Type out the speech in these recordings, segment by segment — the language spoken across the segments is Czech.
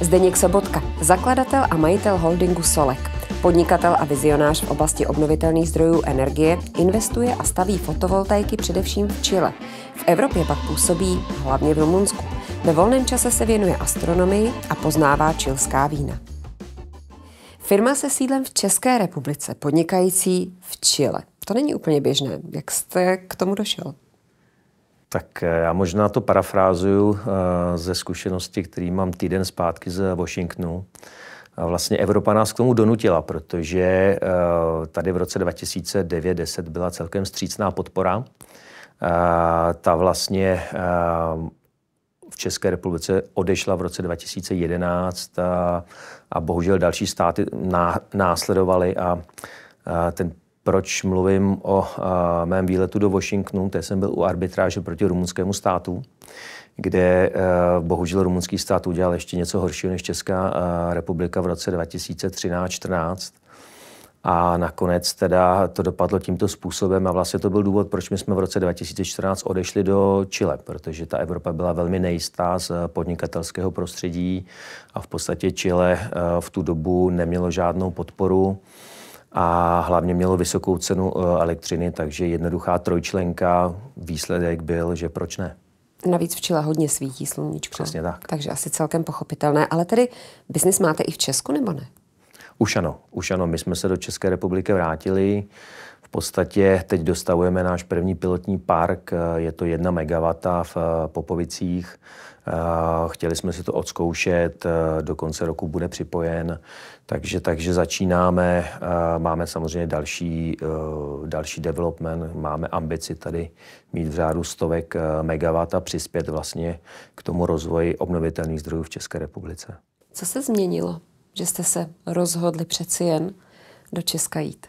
Zdeněk Sobotka, zakladatel a majitel holdingu Solek. Podnikatel a vizionář v oblasti obnovitelných zdrojů energie investuje a staví fotovoltaiky především v Chile. V Evropě pak působí hlavně v Rumunsku. Ve volném čase se věnuje astronomii a poznává čilská vína. Firma se sídlem v České republice, podnikající v Chile. To není úplně běžné. Jak jste k tomu došel? Tak eh, já možná to parafrázuju eh, ze zkušenosti, který mám týden zpátky z Washingtonu. A vlastně Evropa nás k tomu donutila, protože eh, tady v roce 2009 byla celkem střícná podpora. Ta vlastně v České republice odešla v roce 2011 a, a bohužel další státy následovaly a, a ten proč mluvím o a, mém výletu do Washingtonu, kde jsem byl u arbitráže proti rumunskému státu, kde a, e, bohužel rumunský stát udělal ještě něco horšího než Česká a, e, republika v roce 2013-14. A nakonec teda to dopadlo tímto způsobem a vlastně to byl důvod, proč my jsme v roce 2014 odešli do Chile, protože ta Evropa byla velmi nejistá z e, podnikatelského prostředí a v podstatě Chile v tu dobu nemělo žádnou podporu a hlavně mělo vysokou cenu eh, elektřiny, takže jednoduchá trojčlenka, výsledek byl, že proč ne. Navíc včela hodně svítí sluníčko. Přesně tak. Takže asi celkem pochopitelné. Ale tedy biznis máte i v Česku, nebo ne? Už ano, už ano. My jsme se do České republiky vrátili. V podstatě teď dostavujeme náš první pilotní park, eh, je to jedna megawata v eh, Popovicích. Eh, chtěli jsme si to odzkoušet, do konce roku bude připojen, takže, takže začínáme. Máme samozřejmě další, další development, máme ambici tady mít v řádu stovek megawatt a přispět vlastně k tomu rozvoji obnovitelných zdrojů v České republice. Co se změnilo, že jste se rozhodli přeci jen do Česka jít?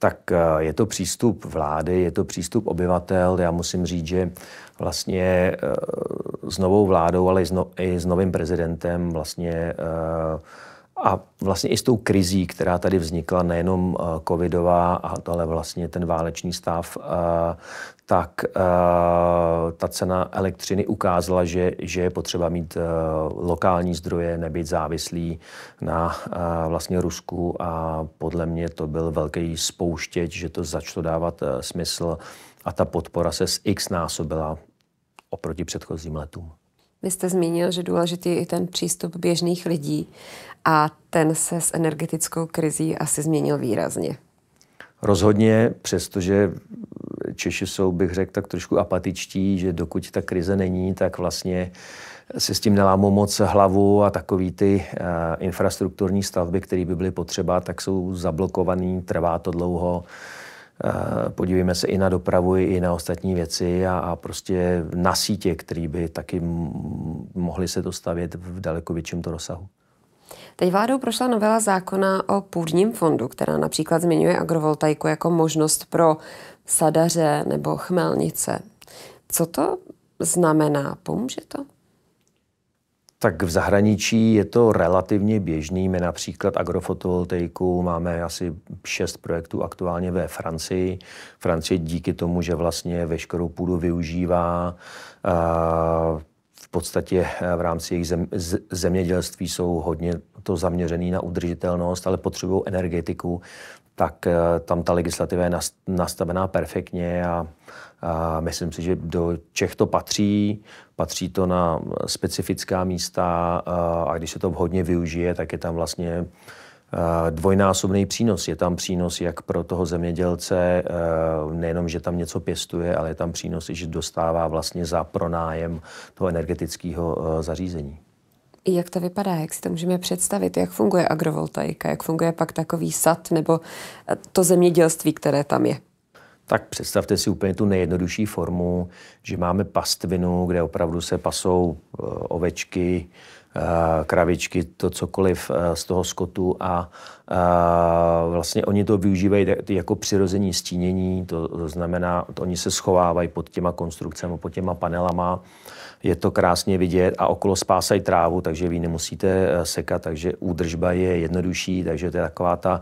tak eh, je to přístup vlády, je to přístup obyvatel. Já musím říct, že vlastně eh, s novou vládou, ale i s no, novým prezidentem vlastně eh, a vlastně i s tou krizí, která tady vznikla, nejenom eh, covidová, ale vlastně ten válečný stav, eh, tak eh, ta cena elektřiny ukázala, že, že je potřeba mít lokální zdroje, nebyt závislý na vlastně Rusku a podle mě to byl velký spouštěč, že to začalo dávat smysl a ta podpora se z x násobila oproti předchozím letům. Vy jste zmínil, že důležitý je i ten přístup běžných lidí a ten se s energetickou krizí asi změnil výrazně. Rozhodně, přestože Češi jsou, bych řekl, tak trošku apatičtí, že dokud ta krize není, tak vlastně si s tím nelámou moc hlavu a takový ty uh, infrastrukturní stavby, které by byly potřeba, tak jsou zablokovaný, trvá to dlouho. Uh, Eh, podívejme se i na dopravu, i na ostatní věci a, a prostě na sítě, které by taky mohly se dostavit v daleko větším to rozsahu. Teď vládou prošla novela zákona o půdním fondu, která například zmiňuje agrovoltaiku jako možnost pro sadaře nebo chmelnice. Co to znamená? Pomůže to? Tak v zahraničí je to relativně běžný. My například agrofotovoltaiku máme asi šest projektů aktuálně ve Francii. Francie díky tomu, že vlastně veškerou půdu využívá, v podstatě eh, v rámci jejich zem, zemědělství jsou hodně to zaměřený na udržitelnost, ale potřebují energetiku, tak eh, tam ta legislativa je nastavená perfektně a, a myslím si, že do Čech to patří, patří to na specifická místa eh, a když se to vhodně využije, tak je tam vlastně eh, dvojnásobný přínos. Je tam přínos jak pro toho zemědělce, nejenom, že tam něco pěstuje, ale je tam přínos, že dostává vlastně za pronájem toho energetického zařízení. Jak to vypadá, jak si to můžeme představit, jak funguje agrovoltaika, jak funguje pak takový sad nebo eh, to zemědělství, které tam je? Tak představte si úplně tu nejjednodušší formu, že máme pastvinu, kde opravdu se pasou eh, ovečky, eh, kravičky, to cokoliv z toho skotu a vlastně oni to využívají jako přirození stínění, to znamená, to oni se schovávají pod těma konstrukcemi, pod těma panelama je to krásně vidět a okolo spásají trávu, takže vy nemusíte eh, sekat, takže údržba je jednodušší, takže to je taková ta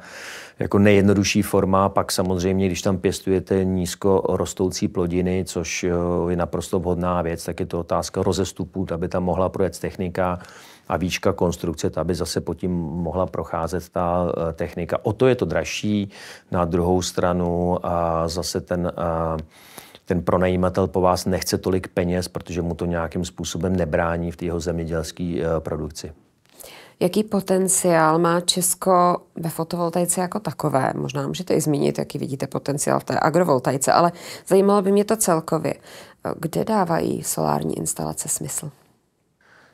jako nejjednodušší forma. Pak samozřejmě, když tam pěstujete nízko rostoucí plodiny, což eh, je naprosto vhodná věc, tak je to otázka rozestupu, aby tam mohla projet technika, a výška konstrukce, aby zase pod tím mohla procházet ta eh, technika. O to je to dražší. Na druhou stranu a zase ten a ten pronajímatel po vás nechce tolik peněz, protože mu to nějakým způsobem nebrání v té jeho zemědělské eh, produkci. Jaký potenciál má Česko ve fotovoltaice jako takové? Možná můžete i zmínit, jaký vidíte potenciál v té agrovoltaice, ale zajímalo by mě to celkově. Kde dávají solární instalace smysl?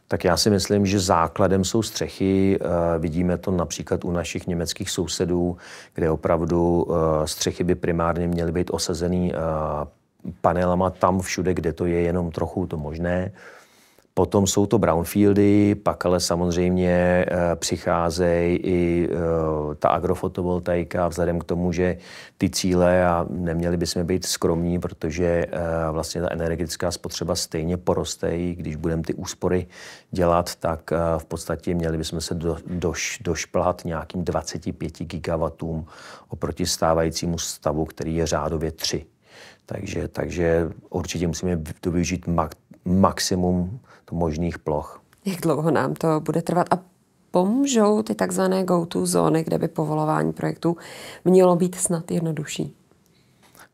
Tak já si myslím, že základem jsou střechy. Eh, vidíme to například u našich německých sousedů, kde opravdu eh, střechy by primárně měly být osazený panelama tam všude, kde to je jenom trochu to možné. Potom jsou to brownfieldy, pak ale samozřejmě eh, přicházejí i eh, ta agrofotovoltaika vzhledem k tomu, že ty cíle, a neměli bychom být skromní, protože eh, vlastně ta energetická spotřeba stejně poroste, i když budeme ty úspory dělat, tak v podstatě měli bychom se do, doš, došplhat nějakým 25 gigawatům oproti stávajícímu stavu, který je řádově 3. Takže, takže určitě musíme to využít mak, maximum to možných ploch. Jak dlouho nám to bude trvat a pomůžou ty takzvané go-to zóny, kde by povolování projektů mělo být snad jednodušší?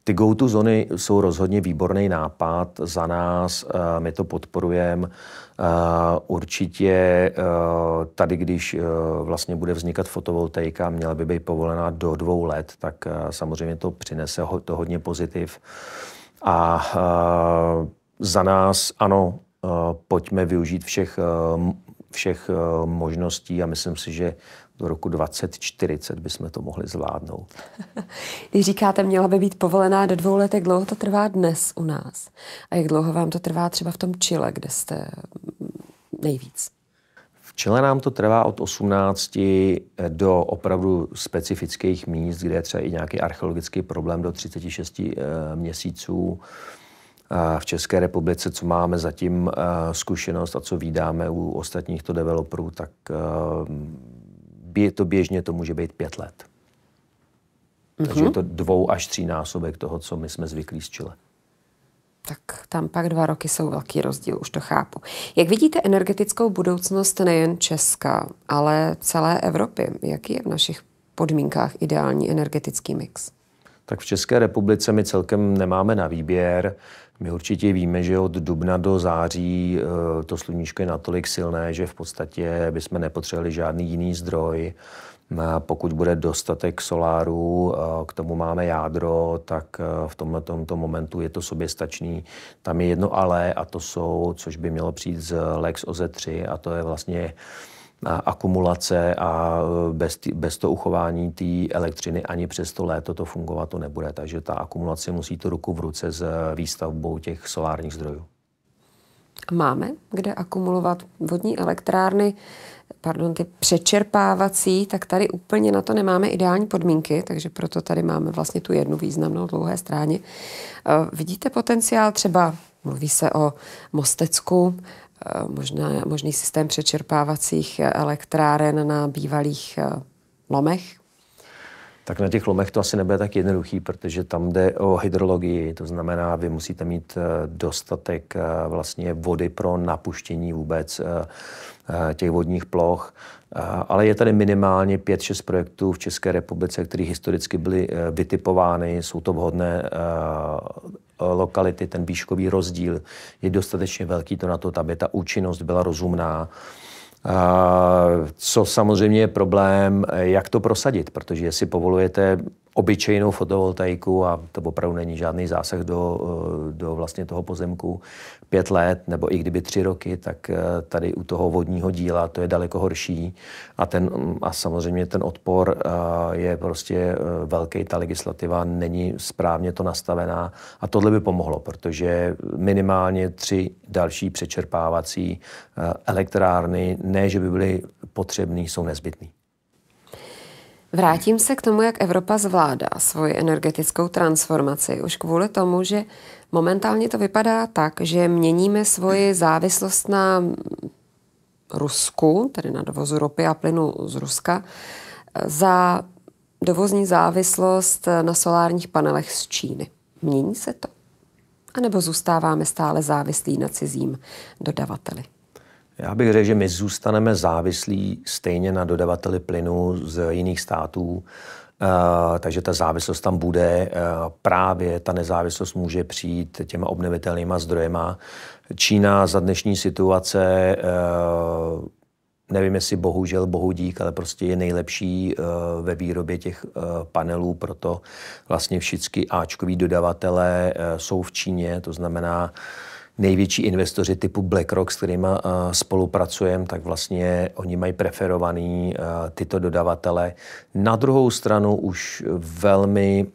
Ty go-to zóny jsou rozhodně výborný nápad za nás, eh, my to podporujeme. Eh, určitě eh, tady, když vlastně bude vznikat fotovoltaika, měla by být povolená do dvou let, tak samozřejmě to přinese to hodně pozitiv. A za nás ano, pojďme využít všech všech možností a myslím si, že do roku 2040 bychom to mohli zvládnout. Když říkáte, měla by být povolená do dvou let, jak dlouho to trvá dnes u nás? A jak dlouho vám to trvá třeba v tom Chile, kde jste mm, nejvíc? V Chile nám to trvá od 18 eh, do opravdu specifických míst, kde je třeba i nějaký archeologický problém do 36 eh, měsíců. V České republice, co máme zatím eh, zkušenost a co vydáme u ostatních to developerů, tak Bě, to běžně, to může být pět let. Mm-hmm. Takže je to dvou až tří násobek toho, co my jsme zvyklí z Chile. Tak tam pak dva roky jsou velký rozdíl, už to chápu. Jak vidíte energetickou budoucnost nejen Česka, ale celé Evropy? Jaký je v našich podmínkách ideální energetický mix? tak v České republice my celkem nemáme na výběr. My určitě víme, že od dubna do září eh, to sluníčko je natolik silné, že v podstatě bychom nepotřebovali žádný jiný zdroj. Pokud bude dostatek soláru, eh, k tomu máme jádro, tak eh, v tomhle tomto momentu je to soběstačný. Tam je jedno ale, a to jsou, což by mělo přijít z Lex OZ3, a to je vlastně akumulace a e, bez, tý, bez to uchování té elektřiny ani přes to léto to fungovat to nebude. Takže ta akumulace musí to ruku v ruce s e, výstavbou těch solárních zdrojů. Máme kde akumulovat vodní elektrárny, pardon, ty přečerpávací, tak tady úplně na to nemáme ideální podmínky, takže proto tady máme vlastně tu jednu významnou dlouhé stráně. E, vidíte potenciál třeba Mluví se o Mostecku, Eh, možná, možný systém přečerpávacích elektráren na bývalých eh, lomech, tak na těch lomech to asi nebude tak jednoduchý, protože tam jde o hydrologii, to znamená, vy musíte mít eh, dostatek eh, vlastně vody pro napuštění vůbec eh, těch vodních ploch, ale je tady minimálně 5-6 projektů v České republice, které historicky byly vytipovány, jsou to vhodné lokality, ten výškový rozdíl je dostatečně velký to na to, aby ta účinnost byla rozumná. Co samozřejmě je problém, jak to prosadit, protože jestli povolujete obyčejnou fotovoltaiku a to opravdu není žádný zásah do, eh, do vlastně toho pozemku pět let nebo i kdyby tři roky, tak eh, tady u toho vodního díla to je daleko horší a, ten, mm, a samozřejmě ten odpor eh, je prostě velký, ta legislativa není správně to nastavená a tohle by pomohlo, protože minimálně tři další přečerpávací elektrárny, ne že by byly potřebné, jsou nezbytné. Vrátím se k tomu, jak Evropa zvládá svoji energetickou transformaci. Už kvůli tomu, že momentálně to vypadá tak, že měníme svoji závislost na Rusku, tedy na dovozu ropy a plynu z Ruska, za dovozní závislost na solárních panelech z Číny. Mění se to? A nebo zůstáváme stále závislí na cizím dodavateli? Já bych řekl, že my zůstaneme závislí stejně na dodavateli plynu z jiných států, eh, takže ta závislost tam bude. Eh, právě ta nezávislost může přijít těma obnovitelnýma zdrojema. Čína za dnešní situace eh, nevím, jestli bohužel, bohu dík, ale prostě je nejlepší uh, ve výrobě těch uh, panelů, proto vlastně všichni Ačkoví dodavatelé uh, jsou v Číně, to znamená, největší investoři typu BlackRock, s kterými eh, spolupracujeme, tak vlastně oni mají preferovaný eh, tyto dodavatele. Na druhou stranu už velmi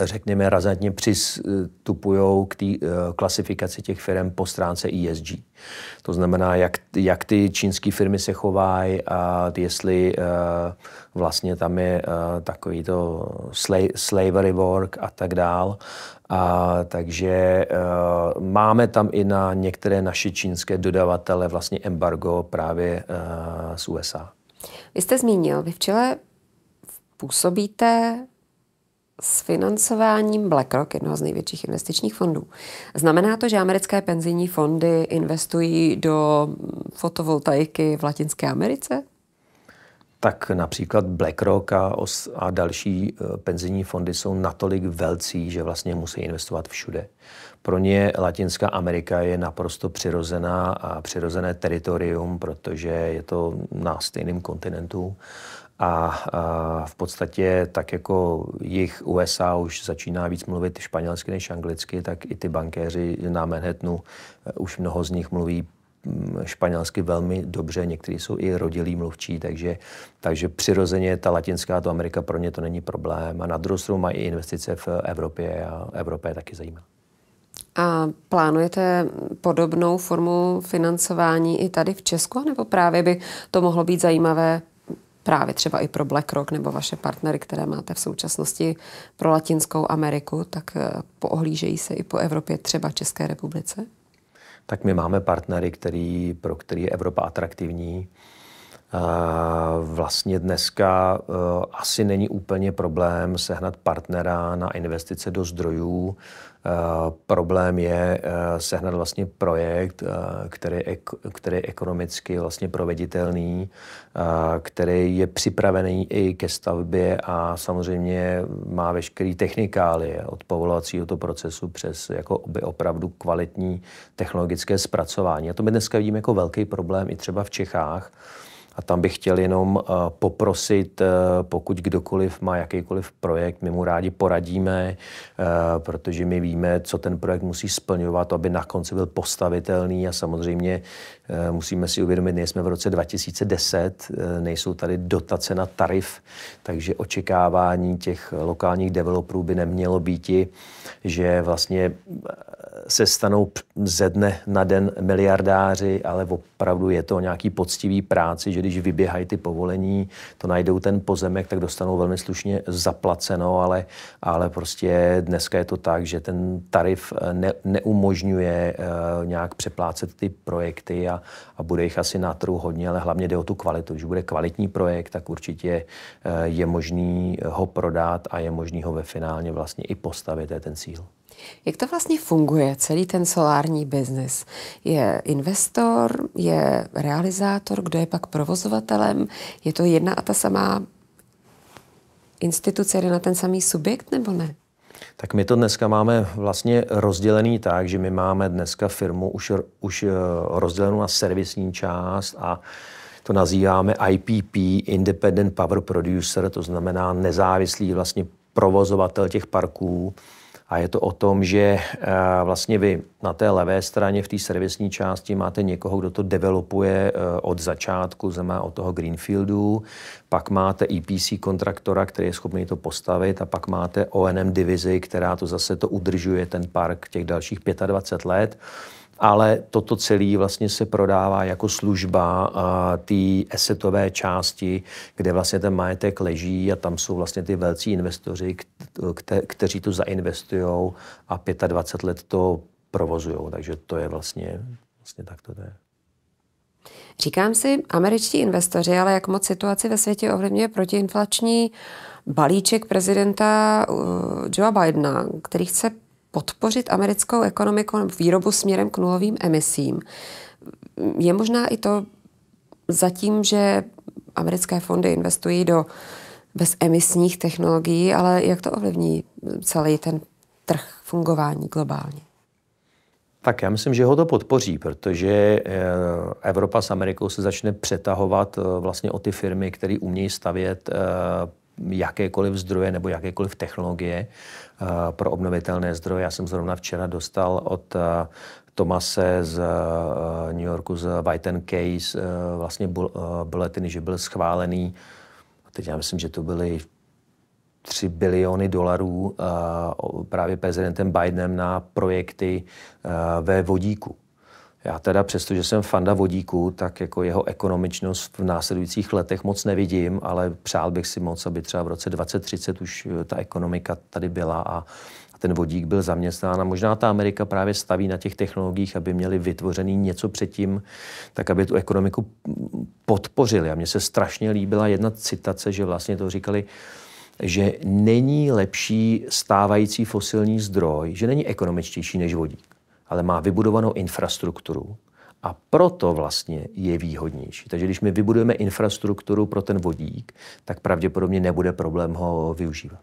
řekněme, razantně přistupují k té eh, klasifikaci těch firm po stránce ESG. To znamená, jak, jak ty čínské firmy se chovají a jestli eh, vlastně tam je eh, takový to slavery work a tak dál. A, takže uh, máme tam i na některé naše čínské dodavatele vlastně embargo právě uh, z USA. Vy jste zmínil, vy v Chile působíte s financováním BlackRock, jednoho z největších investičních fondů. Znamená to, že americké penzijní fondy investují do fotovoltaiky v Latinské Americe? Tak například BlackRock a, os, a další e, penzijní fondy jsou natolik velcí, že vlastně musí investovat všude. Pro ně Latinská Amerika je naprosto přirozená a přirozené teritorium, protože je to na stejném kontinentu a, a v podstatě tak jako jich USA už začíná víc mluvit španělsky než anglicky, tak i ty bankéři na Manhattanu eh, už mnoho z nich mluví mm, španělsky velmi dobře, někteří jsou i rodilí mluvčí, takže, takže přirozeně ta latinská to Amerika pro ně to není problém. A na druhou stranu mají i investice v Evropě a Evropa je taky zajímá. A plánujete podobnou formu financování i tady v Česku, nebo právě by to mohlo být zajímavé právě třeba i pro BlackRock nebo vaše partnery, které máte v současnosti pro Latinskou Ameriku, tak eh, poohlížejí se i po Evropě, třeba České republice? Tak my máme partnery, který, pro který je Evropa atraktivní. Eh, vlastně dneska eh, asi není úplně problém sehnat partnera na investice do zdrojů. Eh, problém je sehnat vlastně projekt, který je, který je ekonomicky vlastně proveditelný, který je připravený i ke stavbě a samozřejmě má veškerý technikálie od povolovacího to procesu přes jako by opravdu kvalitní technologické zpracování. A to my dneska vidíme jako velký problém i třeba v Čechách, a tam bych chtěl jenom eh, poprosit, eh, pokud kdokoliv má jakýkoliv projekt, my mu rádi poradíme, eh, protože my víme, co ten projekt musí splňovat, aby na konci byl postavitelný a samozřejmě musíme si uvědomit, nejsme v roce 2010, nejsou tady dotace na tarif, takže očekávání těch lokálních developerů by nemělo být, že vlastně se stanou ze dne na den miliardáři, ale opravdu je to o nějaký poctivý práci, že když vyběhají ty povolení, to najdou ten pozemek, tak dostanou velmi slušně zaplaceno, ale, ale prostě dneska je to tak, že ten tarif eh, ne, neumožňuje uh, nějak přeplácet ty projekty a, a bude jich asi na trhu hodně, ale hlavně jde o tu kvalitu. Když bude kvalitní projekt, tak určitě uh, je možný ho prodat a je možný ho ve finálně vlastně i postavit, je ten cíl. Jak to vlastně funguje, celý ten solární biznis? Je investor, je realizátor, kdo je pak provozovatelem? Je to jedna a ta samá instituce, jde na ten samý subjekt, nebo ne? Tak my to dneska máme vlastně rozdělený tak, že my máme dneska firmu už, už eh, rozdělenou na servisní část a to nazýváme IPP, Independent Power Producer, to znamená nezávislý vlastně provozovatel těch parků. A je to o tom, že eh, vlastně vy na té levé straně v té servisní části máte někoho, kdo to developuje eh, od začátku, znamená od toho Greenfieldu, pak máte EPC kontraktora, který je schopný to postavit a pak máte ONM divizi, která to zase to udržuje, ten park těch dalších 25 let ale toto celé vlastně se prodává jako služba té esetové části, kde vlastně ten majetek leží a tam jsou vlastně ty velcí investoři, kte- kteří to zainvestují a 25 let to provozují. Takže to je vlastně, vlastně tak to je. Říkám si, američtí investoři, ale jak moc situaci ve světě ovlivňuje protiinflační balíček prezidenta uh, Joea Bidena, který chce podpořit americkou ekonomiku nebo výrobu směrem k nulovým emisím, je možná i to zatím, že americké fondy investují do bezemisních technologií, ale jak to ovlivní celý ten trh fungování globálně? Tak já myslím, že ho to podpoří, protože eh, Evropa s Amerikou se začne přetahovat eh, vlastně o ty firmy, které umějí stavět eh, jakékoliv zdroje nebo jakékoliv technologie eh, pro obnovitelné zdroje. Já jsem zrovna včera dostal od eh, Tomase z eh, New Yorku, z White Case, vlastně bulletiny, že byl schválený, teď já myslím, že to byly 3 biliony dolarů právě prezidentem Bidenem na projekty ve vodíku já teda přesto, že jsem fanda vodíku, tak jako jeho ekonomičnost v následujících letech moc nevidím, ale přál bych si moc, aby třeba v roce 2030 už eh, ta ekonomika tady byla a ten vodík byl zaměstnán. A možná ta Amerika právě staví na těch technologiích, aby měli vytvořený něco předtím, tak aby tu ekonomiku podpořili. A mně se strašně líbila jedna citace, že vlastně to říkali, že není lepší stávající fosilní zdroj, že není ekonomičtější než vodík ale má vybudovanou infrastrukturu a proto vlastně je výhodnější. Takže když my vybudujeme infrastrukturu pro ten vodík, tak pravděpodobně nebude problém ho využívat.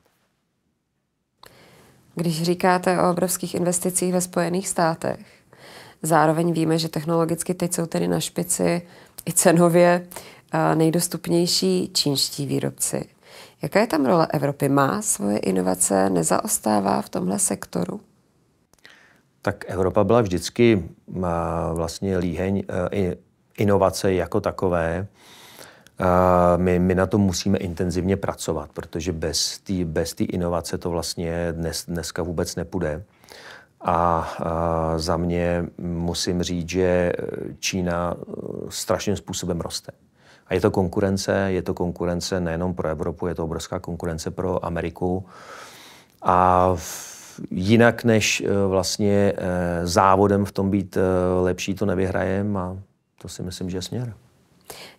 Když říkáte o obrovských investicích ve Spojených státech, zároveň víme, že technologicky teď jsou tedy na špici i cenově eh, nejdostupnější čínští výrobci. Jaká je tam role Evropy? Má svoje inovace, nezaostává v tomhle sektoru? tak Evropa byla vždycky vlastně líheň eh, inovace jako takové. My, my na to musíme intenzivně pracovat, protože bez té bez inovace to vlastně dnes, dneska vůbec nepůjde. A, a za mě musím říct, že Čína eh, strašným způsobem roste. A je to konkurence, je to konkurence nejenom pro Evropu, je to obrovská konkurence pro Ameriku. A v, jinak než eh, vlastně eh, závodem v tom být eh, lepší, to nevyhrajem a to si myslím, že je směr.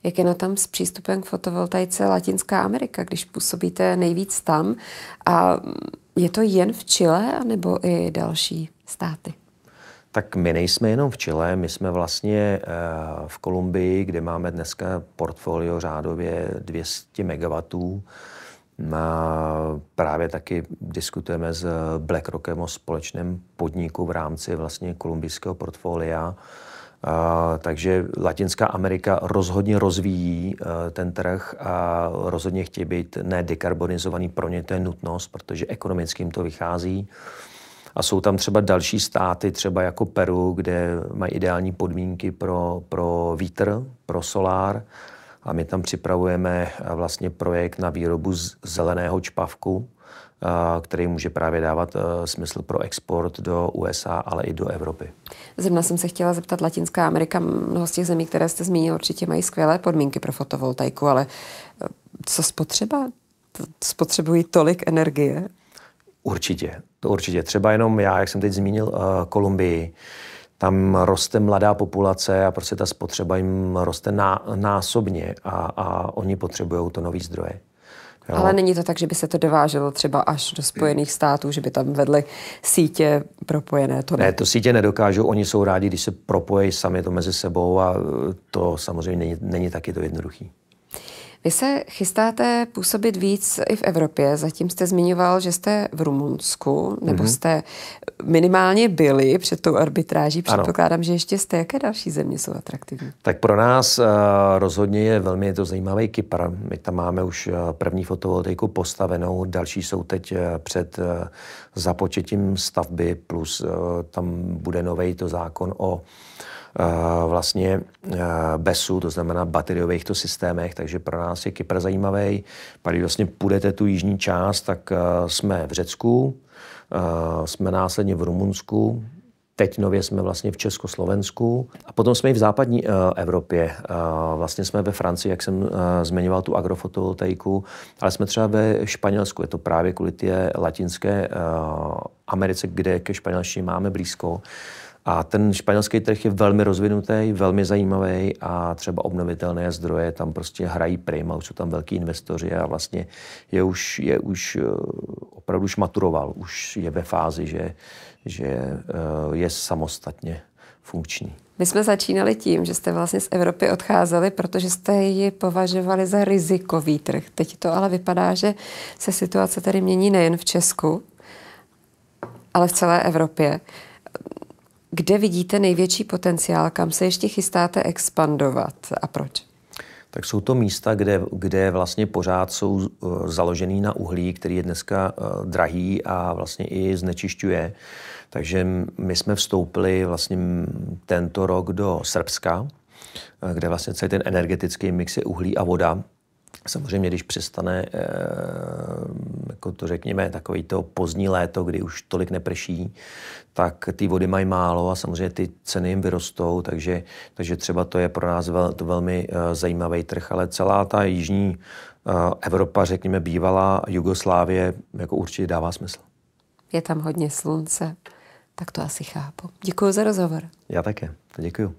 Jak je na tam s přístupem k fotovoltaice Latinská Amerika, když působíte nejvíc tam? A mm, je to jen v Chile, nebo i další státy? Tak my nejsme jenom v Chile, my jsme vlastně v Kolumbii, kde máme dneska portfolio řádově 200 megawatů. Právě taky diskutujeme s BlackRockem o společném podniku v rámci vlastně kolumbijského portfolia. Uh, takže Latinská Amerika rozhodně rozvíjí uh, ten trh a rozhodně chtějí být nedekarbonizovaný. Pro ně to je nutnost, protože ekonomickým to vychází. A jsou tam třeba další státy, třeba jako Peru, kde mají ideální podmínky pro, pro vítr, pro solár a my tam připravujeme eh, vlastně projekt na výrobu zeleného čpavku, eh, který může právě dávat eh, smysl pro export do USA, ale i do Evropy. Zrovna jsem se chtěla zeptat, Latinská Amerika, mnoho z těch zemí, které jste zmínil, určitě mají skvělé podmínky pro fotovoltaiku, ale co spotřeba? Spotřebují tolik energie? Určitě, to určitě. Třeba jenom já, jak jsem teď zmínil, Kolumbii, uh, tam roste mladá populace a prostě ta spotřeba jim roste ná, násobně a, a oni potřebují to nový zdroje. Jo. Ale není to tak, že by se to dováželo třeba až do Spojených států, že by tam vedly sítě propojené? To ne, to sítě nedokážou. Oni jsou rádi, když se propojí sami to mezi sebou a to samozřejmě není, není taky to jednoduché. Vy se chystáte působit víc i v Evropě. Zatím jste zmiňoval, že jste v Rumunsku, nebo mhm. jste minimálně byli před tou arbitráží. Předpokládám, ano. že ještě jste. Jaké další země jsou atraktivní? Tak pro nás uh, rozhodně je velmi to zajímavý Kypr. My tam máme už eh, první fotovoltaiku postavenou, další jsou teď eh, před uh, započetím stavby, plus uh, tam bude nový to zákon o Eh, vlastně eh, BESu, to znamená bateriových to systémech, takže pro nás je Kypr zajímavý. když vlastně půjdete tu jižní část, tak eh, jsme v Řecku, jsme následně v Rumunsku, Teď nově jsme vlastně v Československu a potom jsme i v západní Evropě. vlastně jsme ve Francii, jak jsem zmiňoval tu agrofotovoltaiku, ale jsme třeba ve Španělsku. Je to právě kvůli té latinské Americe, kde ke španělštině máme blízko. A ten španělský trh je velmi rozvinutý, velmi zajímavý a třeba obnovitelné zdroje tam prostě hrají a už jsou tam velký investoři a vlastně je už, je už eh, opravdu už maturoval, už je ve fázi, že, že eh, je samostatně funkční. My jsme začínali tím, že jste vlastně z Evropy odcházeli, protože jste ji považovali za rizikový trh. Teď to ale vypadá, že se situace tady mění nejen v Česku, ale v celé Evropě. Kde vidíte největší potenciál, kam se ještě chystáte expandovat a proč? Tak jsou to místa, kde, kde vlastně pořád jsou eh, založený na uhlí, který je dneska eh, drahý a vlastně i znečišťuje. Takže my jsme vstoupili vlastně tento rok do Srbska, eh, kde vlastně celý ten energetický mix je uhlí a voda. Samozřejmě, když přestane, eh, jako to řekněme, takový to pozdní léto, kdy už tolik neprší, tak ty vody mají málo a samozřejmě ty ceny jim vyrostou, takže, takže třeba to je pro nás vel, to velmi eh, zajímavý trh, ale celá ta jižní eh, Evropa, řekněme, bývalá Jugoslávie, jako určitě dává smysl. Je tam hodně slunce, tak to asi chápu. Děkuji za rozhovor. Já také, děkuji.